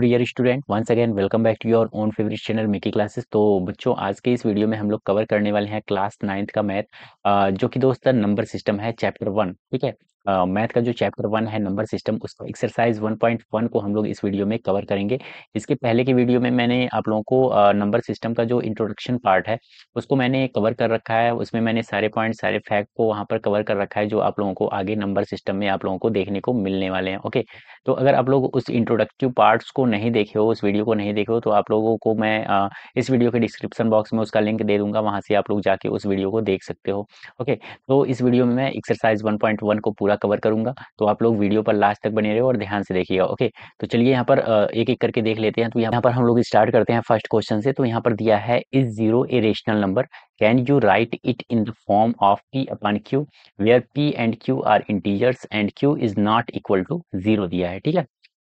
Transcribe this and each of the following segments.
dear student once again welcome back to your own favourite channel Mickey classes तो बच्चों आज के इस वीडियो में हम लोग कवर करने वाले हैं क्लास नाइन्थ का मैथ जो कि दोस्तों नंबर सिस्टम है चैप्टर वन ठीक है मैथ का जो चैप्टर वन है नंबर सिस्टम उसका एक्सरसाइज 1.1 को हम लोग इस वीडियो में कवर करेंगे इसके पहले के वीडियो में मैंने आप लोगों को नंबर सिस्टम का जो इंट्रोडक्शन पार्ट है उसको मैंने कवर कर रखा है उसमें मैंने सारे पॉइंट सारे फैक्ट को वहाँ पर कवर कर रखा है जो आप लोगों को आगे नंबर सिस्टम में आप लोगों को देखने को मिलने वाले हैं ओके तो अगर आप लोग उस इंट्रोडक्टिव पार्ट्स को नहीं देखे हो उस वीडियो को नहीं देखे हो तो आप लोगों को मैं आ, इस वीडियो के डिस्क्रिप्शन बॉक्स में उसका लिंक दे दूंगा वहाँ से आप लोग जाके उस वीडियो को देख सकते हो ओके तो इस वीडियो में मैं एक्सरसाइज 1.1 को पूरा पूरा कवर करूंगा तो आप लोग वीडियो पर लास्ट तक बने रहे और ध्यान से देखिएगा ओके तो चलिए यहाँ पर एक एक करके देख लेते हैं तो यहाँ पर हम लोग स्टार्ट करते हैं फर्स्ट क्वेश्चन से तो यहाँ पर दिया है is zero a rational number can you write it in the form of P upon Q where P and Q are integers and Q is not equal to zero दिया है ठीक है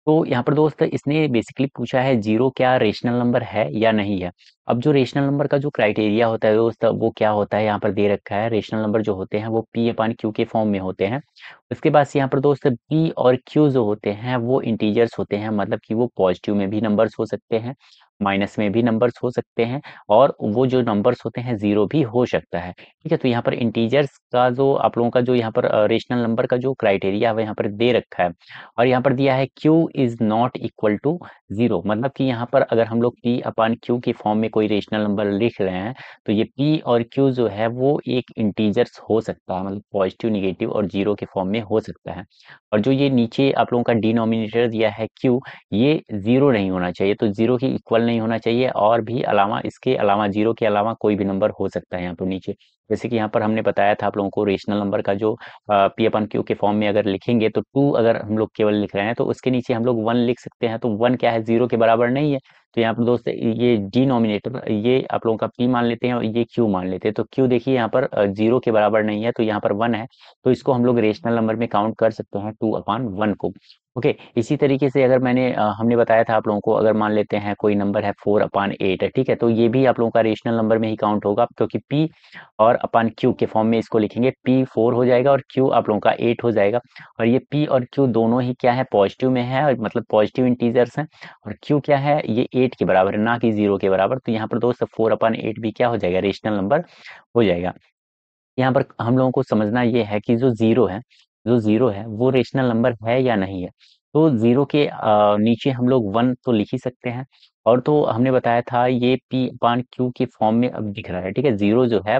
तो यहाँ पर दोस्त इसने बेसिकली पूछा है जीरो क्या रेशनल नंबर है या नहीं है अब जो रेशनल नंबर का जो क्राइटेरिया होता है दोस्त वो क्या होता है यहाँ पर दे रखा है रेशनल नंबर जो होते हैं वो पी अपान क्यू के फॉर्म में होते हैं उसके बाद यहाँ पर दोस्त पी और क्यू जो होते हैं वो इंटीजर्स होते हैं मतलब कि वो पॉजिटिव में भी नंबर्स हो सकते हैं माइनस में भी नंबर्स हो सकते हैं और वो जो नंबर्स होते हैं ज़ीरो भी हो सकता है ठीक है तो यहाँ पर इंटीजर्स का जो आप लोगों का जो यहाँ पर रेशनल नंबर का जो क्राइटेरिया है यहाँ पर दे रखा है और यहाँ पर दिया है Q is not equal to zero मतलब कि यहाँ पर अगर हम लोग पी अपान क्यू की फॉर्म में कोई रेशनल नंबर लिख रहे हैं तो ये पी और क्यू जो है वो एक इंटीजर्स हो सकता है मतलब पॉजिटिव निगेटिव और जीरो के फॉर्म में हो सकता है और जो ये नीचे आप लोगों का डिनोमिनेटर दिया है क्यू ये जीरो नहीं होना चाहिए तो जीरो के इक्वल नहीं होना चाहिए और भी अलावा इसके अलावा जीरो के अलावा कोई भी नंबर हो सकता है यहाँ पर नीचे जैसे कि यहाँ पर हमने बताया था आप लोगों को रेशनल नंबर का जो पी अपन क्यू के फॉर्म में अगर लिखेंगे तो टू अगर हम लोग केवल लिख रहे हैं तो उसके नीचे हम लोग वन लिख सकते हैं तो वन क्या है जीरो के बराबर नहीं है तो यहाँ पर दोस्त ये डिनोमिनेटर ये आप लोगों का पी मान लेते हैं और ये क्यू मान लेते हैं तो क्यू देखिए यहाँ पर जीरो के बराबर नहीं है तो यहाँ पर वन है तो इसको हम लोग रेशनल नंबर में काउंट कर सकते हैं टू अपॉन वन को ओके okay, इसी तरीके से अगर मैंने आ, हमने बताया था आप लोगों को अगर मान लेते हैं कोई नंबर है फोर अपान एट ठीक है तो ये भी आप लोगों का रेशनल नंबर में ही काउंट होगा क्योंकि पी और अपान क्यू के फॉर्म में इसको लिखेंगे पी फोर हो जाएगा और क्यू आप लोगों का एट हो जाएगा और ये पी और क्यू दोनों ही क्या है पॉजिटिव में है और मतलब पॉजिटिव इंटीजर्स हैं और क्यू क्या है ये एट के बराबर है ना कि जीरो के बराबर तो यहाँ पर दोस्त फोर अपान एट भी क्या हो जाएगा रेशनल नंबर हो जाएगा यहाँ पर हम लोगों को समझना ये है कि जो जीरो है जो जीरो है वो रेशनल नंबर है या नहीं है तो जीरो के नीचे हम लोग वन तो लिख ही सकते हैं और तो हमने बताया था ये पी अपान क्यू के फॉर्म में अब दिख रहा है ठीक है जीरो जो है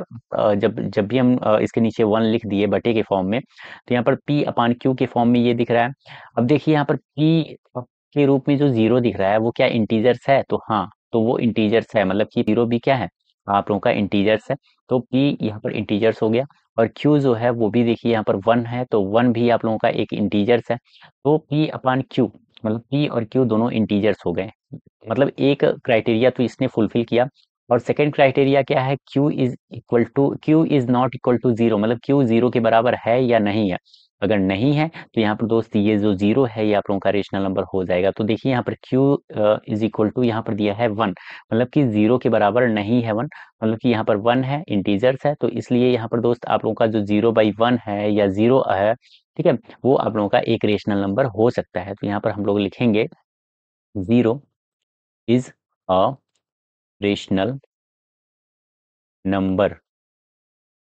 जब जब भी हम इसके नीचे वन लिख दिए बटे के फॉर्म में तो यहाँ पर पी अपान क्यू के फॉर्म में ये दिख रहा है अब देखिए यहाँ पर पी के रूप में जो जीरो दिख रहा है वो क्या इंटीजर्स है तो हाँ तो वो इंटीजर्स है मतलब कि जीरो भी क्या है आप लोगों का इंटीजर्स है तो पी यहाँ पर इंटीजर्स हो गया और Q जो है वो भी देखिए यहाँ पर वन है तो वन भी आप लोगों का एक इंटीजर्स है तो P अपान Q मतलब P और Q दोनों इंटीजर्स हो गए मतलब एक क्राइटेरिया तो इसने फुलफिल किया और सेकेंड क्राइटेरिया क्या है Q is equal to Q is not equal to zero मतलब Q जीरो के बराबर है या नहीं है अगर नहीं है तो यहाँ पर दोस्त ये जो जीरो है ये आप लोगों का रेशनल नंबर हो जाएगा तो देखिए यहाँ पर Q इज इक्वल टू यहाँ पर दिया है वन मतलब कि जीरो के बराबर नहीं है वन मतलब कि यहाँ पर वन है इंटीजर्स है तो इसलिए यहाँ पर दोस्त आप लोगों का जो जीरो बाई वन है या जीरो है ठीक है वो आप लोगों का एक रेशनल नंबर हो सकता है तो यहाँ पर हम लोग लिखेंगे zero is a rational number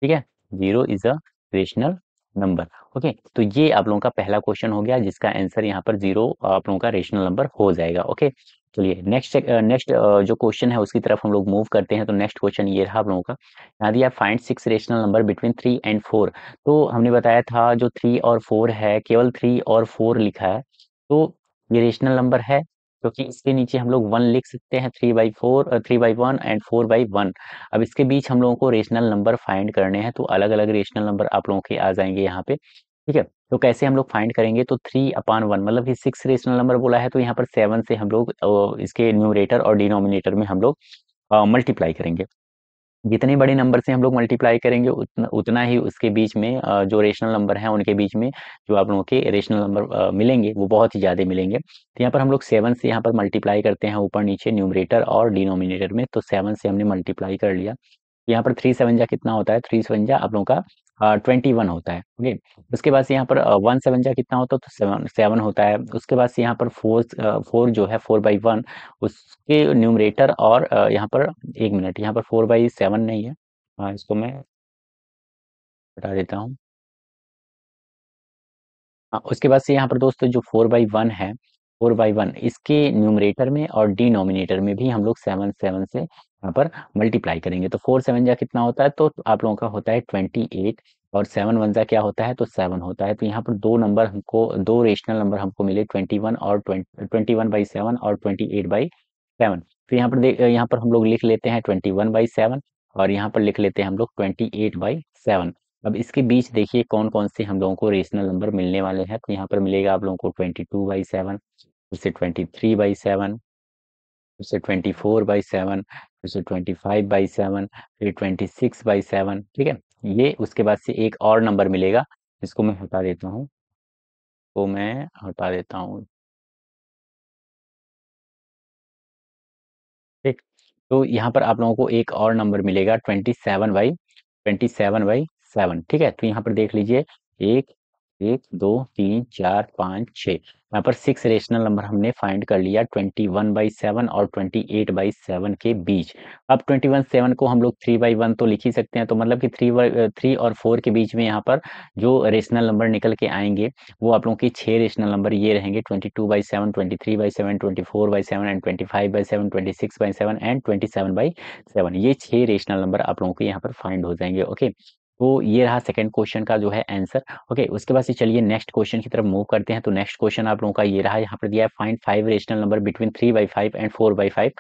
ठीक है zero is a rational number okay तो ये आप लोगों का पहला क्वेश्चन हो गया जिसका आंसर यहाँ पर जीरो आप लोगों का रेशनल नंबर हो जाएगा ओके चलिए नेक्स्ट नेक्स्ट जो क्वेश्चन है उसकी तरफ हम लोग मूव करते हैं तो नेक्स्ट क्वेश्चन ये रहा आप लोगों का यहाँ दिया find six rational number between three and four तो हमने बताया था जो थ्री और फोर है केवल थ्री और फोर लिखा है तो ये रेशनल नंबर है क्योंकि इसके नीचे हम लोग वन लिख सकते हैं three by four three by one and four by one अब इसके बीच हम लोगों को रेशनल नंबर फाइंड करने हैं तो अलग अलग रेशनल नंबर आप लोगों के आ जाएंगे यहाँ पे ठीक है तो कैसे हम लोग फाइंड करेंगे तो थ्री अपान वन मतलब कि सिक्स रेशनल नंबर बोला है तो यहाँ पर सेवन से हम लोग इसके न्यूमरेटर और डिनोमिनेटर में हम लोग मल्टीप्लाई करेंगे जितने बड़े नंबर से हम लोग मल्टीप्लाई करेंगे उतना उतना ही उसके बीच में जो रेशनल नंबर हैं उनके बीच में जो आप लोगों के रेशनल नंबर मिलेंगे वो बहुत ही ज़्यादा मिलेंगे तो यहाँ पर हम लोग सेवन से यहाँ पर मल्टीप्लाई करते हैं ऊपर नीचे न्यूमरेटर और डिनोमिनेटर में तो सेवन से हमने मल्टीप्लाई कर लिया यहाँ पर थ्री सेवन जा कितना होता है थ्री सेवन जा आप लोगों का हाँ, ट्वेंटी वन होता है ओके उसके बाद से यहाँ पर वन सेवन जा कितना होता है तो सेवन सेवन होता है उसके बाद से यहाँ पर फोर फोर जो है फोर बाई वन उसके न्यूमरेटर और यहाँ पर एक मिनट यहाँ पर फोर बाई सेवन नहीं है आ, हाँ, इसको मैं बता देता हूँ हाँ, उसके बाद से यहाँ पर दोस्तों जो फोर बाई वन है फोर बाई वन इसके न्यूमरेटर में और डिनोमिनेटर में भी हम लोग सेवन सेवन से यहाँ पर मल्टीप्लाई करेंगे तो फोर सेवन जा कितना होता है तो आप लोगों का होता है ट्वेंटी एट और सेवन वन जा क्या होता है तो सेवन होता है तो यहाँ पर दो नंबर हमको दो रेशनल नंबर हमको मिले ट्वेंटी वन और ट्वेंटी वन बाई सेवन और ट्वेंटी एट बाई सेवन फिर यहाँ पर देख यहाँ पर हम लोग लिख लेते हैं ट्वेंटी वन बाई सेवन और यहाँ पर लिख लेते हैं हम लोग ट्वेंटी एट बाई सेवन अब इसके बीच देखिए कौन कौन से हम लोगों को रेशनल नंबर मिलने वाले हैं तो यहाँ पर मिलेगा आप लोगों को ट्वेंटी टू बाई सेवन फिर से ट्वेंटी थ्री बाई सेवन फिर से ट्वेंटी फोर बाई सेवन फिर से ट्वेंटी फाइव बाई सेवन फिर ट्वेंटी सिक्स बाई सेवन ठीक है ये उसके बाद से एक और नंबर मिलेगा इसको मैं हटा देता हूँ तो मैं हटा देता हूँ ठीक तो यहाँ पर आप लोगों को एक और नंबर मिलेगा twenty seven by twenty seven by seven ठीक है तो यहाँ पर देख लीजिए एक एक दो तीन चार पाँच छः यहाँ पर सिक्स रेशनल नंबर हमने फाइंड कर लिया ट्वेंटी वन बाई सेवन और ट्वेंटी एट बाई सेवन के बीच अब ट्वेंटी वन सेवन को हम लोग थ्री बाई वन तो लिख ही सकते हैं तो मतलब कि थ्री थ्री और फोर के बीच में यहाँ पर जो रेशनल नंबर निकल के आएंगे वो आप लोगों के छः रेशनल नंबर ये रहेंगे twenty two by seven twenty three by seven twenty four by seven and twenty five by seven twenty six by seven and twenty seven by seven ये छः रेशनल नंबर आप लोगों के यहाँ पर फाइंड हो जाएंगे ओके तो ये रहा सेकंड क्वेश्चन का जो है आंसर ओके उसके बाद से चलिए नेक्स्ट क्वेश्चन की तरफ मूव करते हैं तो नेक्स्ट क्वेश्चन आप लोगों का ये रहा यहाँ पर दिया है find five rational number between three by five and four by five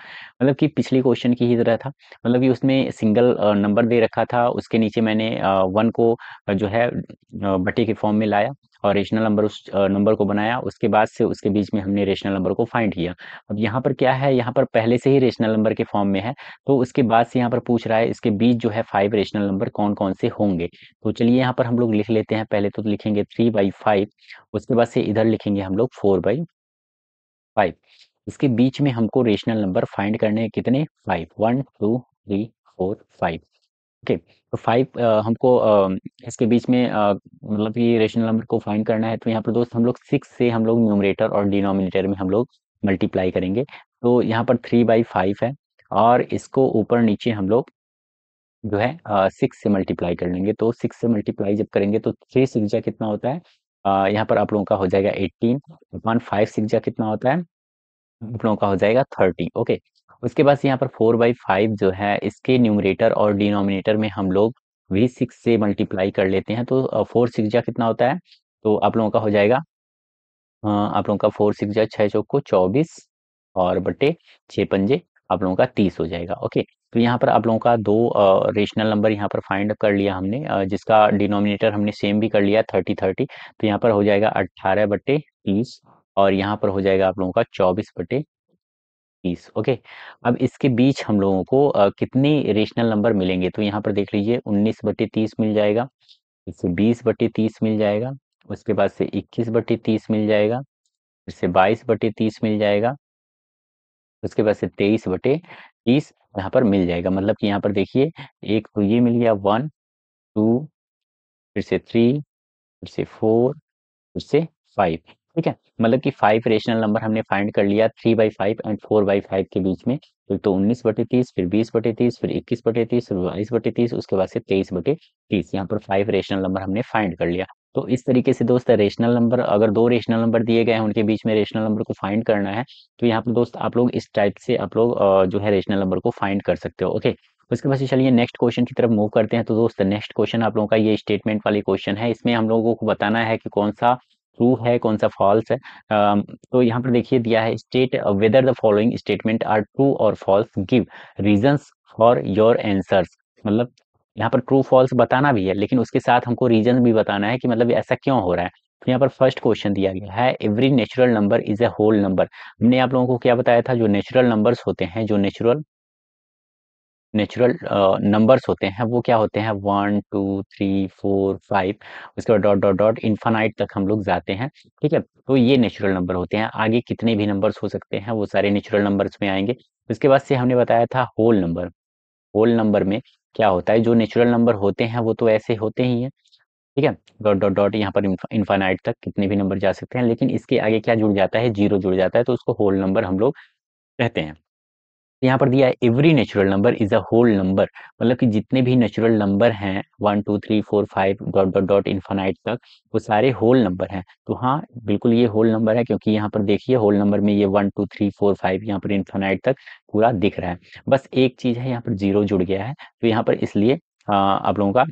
मतलब कि पिछले क्वेश्चन की ही तरह था मतलब कि उसमें सिंगल नंबर दे रखा था उसके नीचे मैंने वन को जो है बटे के फॉर्म में लाया और रेशनल नंबर उस नंबर को बनाया उसके बाद से उसके बीच में हमने रेशनल नंबर को फाइंड किया अब यहाँ पर क्या है यहाँ पर पहले से ही रेशनल नंबर के फॉर्म में है तो उसके बाद से यहाँ पर पूछ रहा है इसके बीच जो है फाइव रेशनल नंबर कौन कौन से होंगे तो चलिए यहाँ पर हम लोग लिख लेते हैं पहले तो लिखेंगे थ्री बाई फाइव उसके बाद से इधर लिखेंगे हम लोग फोर बाई फाइव इसके बीच में हमको रेशनल नंबर फाइंड करने कितने five one two three four five okay तो फाइव हमको uh, इसके बीच में uh, मतलब ये रेशनल नंबर को फाइंड करना है तो यहाँ पर दोस्त हम लोग सिक्स से हम लोग न्यूमरेटर और डिनोमिनेटर में हम लोग मल्टीप्लाई करेंगे तो यहाँ पर थ्री बाई फाइव है और इसको ऊपर नीचे हम लोग जो है सिक्स से मल्टीप्लाई कर लेंगे तो सिक्स से मल्टीप्लाई जब करेंगे तो थ्री सिक्स कितना होता है uh, यहाँ पर आप लोगों का हो जाएगा एट्टीन वन फाइव सिक्स कितना होता है आप लोगों का हो जाएगा थर्टी ओके उसके बाद यहाँ पर फोर बाई फाइव जो है इसके न्यूमरेटर और डिनोमिनेटर में हम लोग वी सिक्स से मल्टीप्लाई कर लेते हैं तो फोर सिक्स जा कितना होता है तो आप लोगों का हो जाएगा आप लोगों का फोर सिक्स जा छः चौक को चौबीस और बटे छः पंजे आप लोगों का तीस हो जाएगा ओके तो यहाँ पर आप लोगों का दो रेशनल नंबर यहाँ पर फाइंड कर लिया हमने जिसका डिनोमिनेटर हमने सेम भी कर लिया थर्टी थर्टी तो यहाँ पर हो जाएगा अट्ठारह बटे तीस और यहाँ पर हो जाएगा आप लोगों का चौबीस बटे बीस ओके अब इसके बीच हम लोगों को आ, कितने रेशनल नंबर मिलेंगे तो यहाँ पर देख लीजिए उन्नीस बटे तीस मिल जाएगा इससे बीस बटे तीस मिल जाएगा उसके बाद से इक्कीस बटे तीस मिल जाएगा फिर से बाईस बटे तीस मिल जाएगा उसके बाद से तेईस बटे तीस यहाँ पर मिल जाएगा मतलब कि यहाँ पर देखिए एक तो ये मिल गया वन टू फिर से थ्री फिर से फोर फिर से फाइव ठीक है मतलब कि फाइव रेशनल नंबर हमने फाइंड कर लिया three by five and four by five के बीच में फिर तो, तो उन्नीस बटे तीस फिर बीस बटे तीस फिर इक्कीस बटे तीस फिर बाईस बटे तीस उसके बाद से तेईस बटे तीस यहाँ पर फाइव रेशनल नंबर हमने फाइंड कर लिया तो इस तरीके से दोस्त रेशनल नंबर अगर दो रेशनल नंबर दिए गए हैं उनके बीच में रेशनल नंबर को फाइंड करना है तो यहाँ पर दोस्त आप लोग इस टाइप से आप लोग जो है रेशनल नंबर को फाइंड कर सकते हो ओके उसके बाद चलिए नेक्स्ट क्वेश्चन की तरफ मूव करते हैं तो दोस्त नेक्स्ट क्वेश्चन आप लोगों का ये स्टेटमेंट वाली क्वेश्चन है इसमें हम लोगों को बताना है कि कौन सा ट्रू है कौन सा फॉल्स है तो यहाँ पर देखिए दिया है state whether the following statement are true और false give reasons for your answers मतलब यहाँ पर ट्रू फॉल्स बताना भी है लेकिन उसके साथ हमको रीजन भी बताना है कि मतलब ऐसा क्यों हो रहा है तो यहाँ पर फर्स्ट क्वेश्चन दिया गया है every natural number is a whole number हमने आप लोगों को क्या बताया था जो नेचुरल नंबर्स होते हैं जो नेचुरल नेचुरल नंबर्स होते हैं वो क्या होते हैं one two three four five उसके बाद डॉट डॉट डॉट इन्फानाइट तक हम लोग जाते हैं ठीक है तो ये नेचुरल नंबर होते हैं आगे कितने भी नंबर्स हो सकते हैं वो सारे नेचुरल नंबर्स में आएंगे उसके बाद से हमने बताया था होल नंबर होल नंबर में क्या होता है जो नेचुरल नंबर होते हैं वो तो ऐसे होते ही हैं ठीक है डॉट डॉट डॉट यहाँ पर इन्फानाइट तक कितने भी नंबर जा सकते हैं लेकिन इसके आगे क्या जुड़ जाता है जीरो जुड़ जाता है तो उसको होल नंबर हम लोग कहते हैं तो यहाँ पर दिया है every natural number is a whole number मतलब कि जितने भी नेचुरल नंबर हैं one two three four five dot dot dot infinite तक वो सारे होल नंबर हैं तो हाँ बिल्कुल ये होल नंबर है क्योंकि यहाँ पर देखिए होल नंबर में ये one two three four five यहाँ पर इन्फानाइट तक पूरा दिख रहा है बस एक चीज़ है यहाँ पर जीरो जुड़ गया है तो यहाँ पर इसलिए आप लोगों का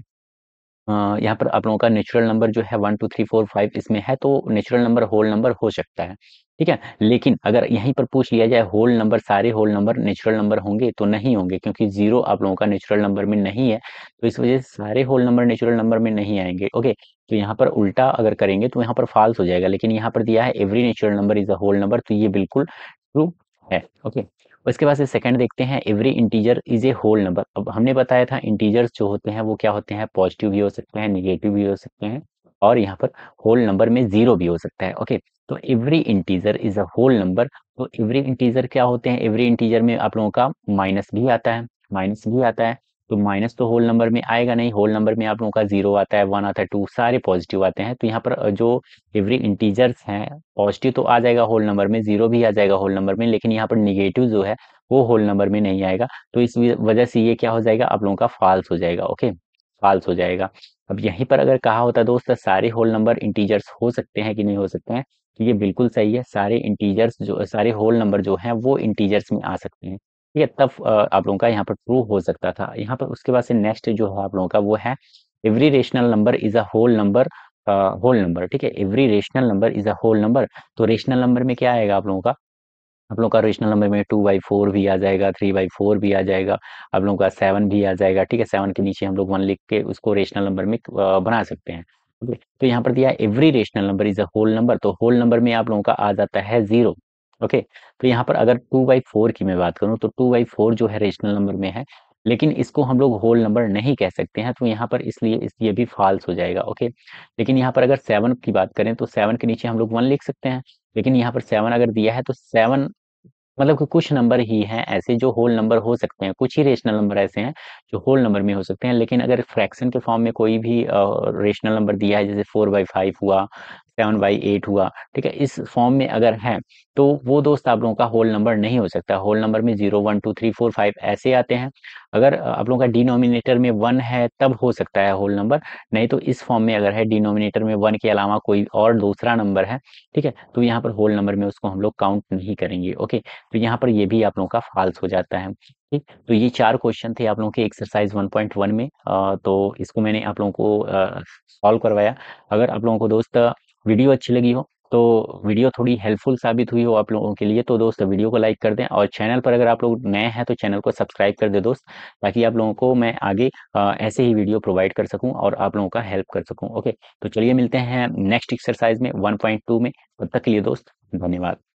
यहाँ पर आप लोगों का नेचुरल नंबर जो है one two three four five इसमें है तो नेचुरल नंबर होल नंबर हो सकता है ठीक है लेकिन अगर यहीं पर पूछ लिया जाए होल नंबर सारे होल नंबर नेचुरल नंबर होंगे तो नहीं होंगे क्योंकि जीरो आप लोगों का नेचुरल नंबर में नहीं है तो इस वजह से सारे होल नंबर नेचुरल नंबर में नहीं आएंगे ओके तो यहाँ पर उल्टा अगर करेंगे तो यहाँ पर फॉल्स हो जाएगा लेकिन यहाँ पर दिया है every natural number is a whole number तो ये बिल्कुल ट्रू है ओके उसके बाद से सेकंड देखते हैं every integer is a whole number अब हमने बताया था इंटीजर्स जो होते हैं वो क्या होते हैं पॉजिटिव भी हो सकते हैं निगेटिव भी हो सकते हैं और यहाँ पर होल नंबर में जीरो भी हो सकता है ओके तो every integer is a whole number तो एवरी इंटीजर क्या होते हैं एवरी इंटीजर में आप लोगों का माइनस भी आता है माइनस भी आता है तो माइनस तो होल नंबर में आएगा नहीं होल नंबर में आप लोगों का जीरो आता है वन आता है टू सारे पॉजिटिव आते हैं तो यहाँ पर जो एवरी इंटीजर्स हैं पॉजिटिव तो आ जाएगा होल नंबर में जीरो भी आ जाएगा होल नंबर में लेकिन यहाँ पर निगेटिव जो है वो होल नंबर में नहीं आएगा तो इस वजह से ये क्या हो जाएगा आप लोगों का फॉल्स हो जाएगा ओके फॉल्स हो जाएगा अब यहीं पर अगर कहा होता दोस्त तो सारे होल नंबर इंटीजर्स हो सकते हैं कि नहीं हो सकते हैं तो ये बिल्कुल सही है सारे इंटीजर्स जो सारे होल नंबर जो हैं वो इंटीजर्स में आ सकते हैं ठीक है तब आप लोगों का यहाँ पर ट्रू हो सकता था यहाँ पर उसके बाद से नेक्स्ट जो है आप लोगों का वो है every rational number is a whole number whole number ठीक है every rational number is a whole number तो रेशनल नंबर में क्या आएगा आप लोगों का आप लोग का रेशनल नंबर में टू बाई फोर भी आ जाएगा थ्री बाई फोर भी आ जाएगा आप लोगों का सेवन भी आ जाएगा ठीक है सेवन के नीचे हम लोग वन लिख के उसको रेशनल नंबर में बना सकते हैं ओके तो यहाँ पर दिया every rational number is a whole number तो होल नंबर में आप लोगों का आ जाता है जीरो ओके तो यहाँ पर अगर टू बाई फोर की मैं बात करूँ तो टू बाई फोर जो है रेशनल नंबर में है लेकिन इसको हम लोग होल नंबर नहीं कह सकते हैं तो यहाँ पर इसलिए इसलिए भी फॉल्स हो जाएगा ओके लेकिन यहाँ पर अगर सेवन की बात करें तो सेवन के नीचे हम लोग वन लिख सकते हैं लेकिन यहाँ पर सेवन अगर दिया है तो सेवन मतलब कि कुछ नंबर ही हैं ऐसे जो होल नंबर हो सकते हैं कुछ ही रेशनल नंबर ऐसे हैं जो होल नंबर में हो सकते हैं लेकिन अगर फ्रैक्शन के फॉर्म में कोई भी रेशनल नंबर दिया है जैसे फोर बाई फाइव हुआ सेवन बाई एट हुआ ठीक है इस फॉर्म में अगर है तो वो दोस्त आप लोगों का होल नंबर नहीं हो सकता होल नंबर में zero one two three four five ऐसे आते हैं अगर आप लोगों का डिनोमिनेटर में वन है तब हो सकता है होल नंबर नहीं तो इस फॉर्म में अगर है डिनोमिनेटर में वन के अलावा कोई और दूसरा नंबर है ठीक है तो यहाँ पर होल नंबर में उसको हम लोग काउंट नहीं करेंगे ओके तो यहाँ पर ये भी आप लोगों का फॉल्स हो जाता है ठीक तो ये चार क्वेश्चन थे आप लोगों के एक्सरसाइज वन पॉइंट वन में आ, तो इसको मैंने आप लोगों को सॉल्व करवाया अगर आप लोगों को दोस्त वीडियो अच्छी लगी हो तो वीडियो थोड़ी हेल्पफुल साबित हुई हो आप लोगों के लिए तो दोस्त वीडियो को लाइक कर दें और चैनल पर अगर आप लोग नए हैं तो चैनल को सब्सक्राइब कर दे दोस्त ताकि आप लोगों को मैं आगे आ, ऐसे ही वीडियो प्रोवाइड कर सकूं और आप लोगों का हेल्प कर सकूं ओके तो चलिए मिलते हैं नेक्स्ट एक्सरसाइज में वन में तब तक के लिए दोस्त धन्यवाद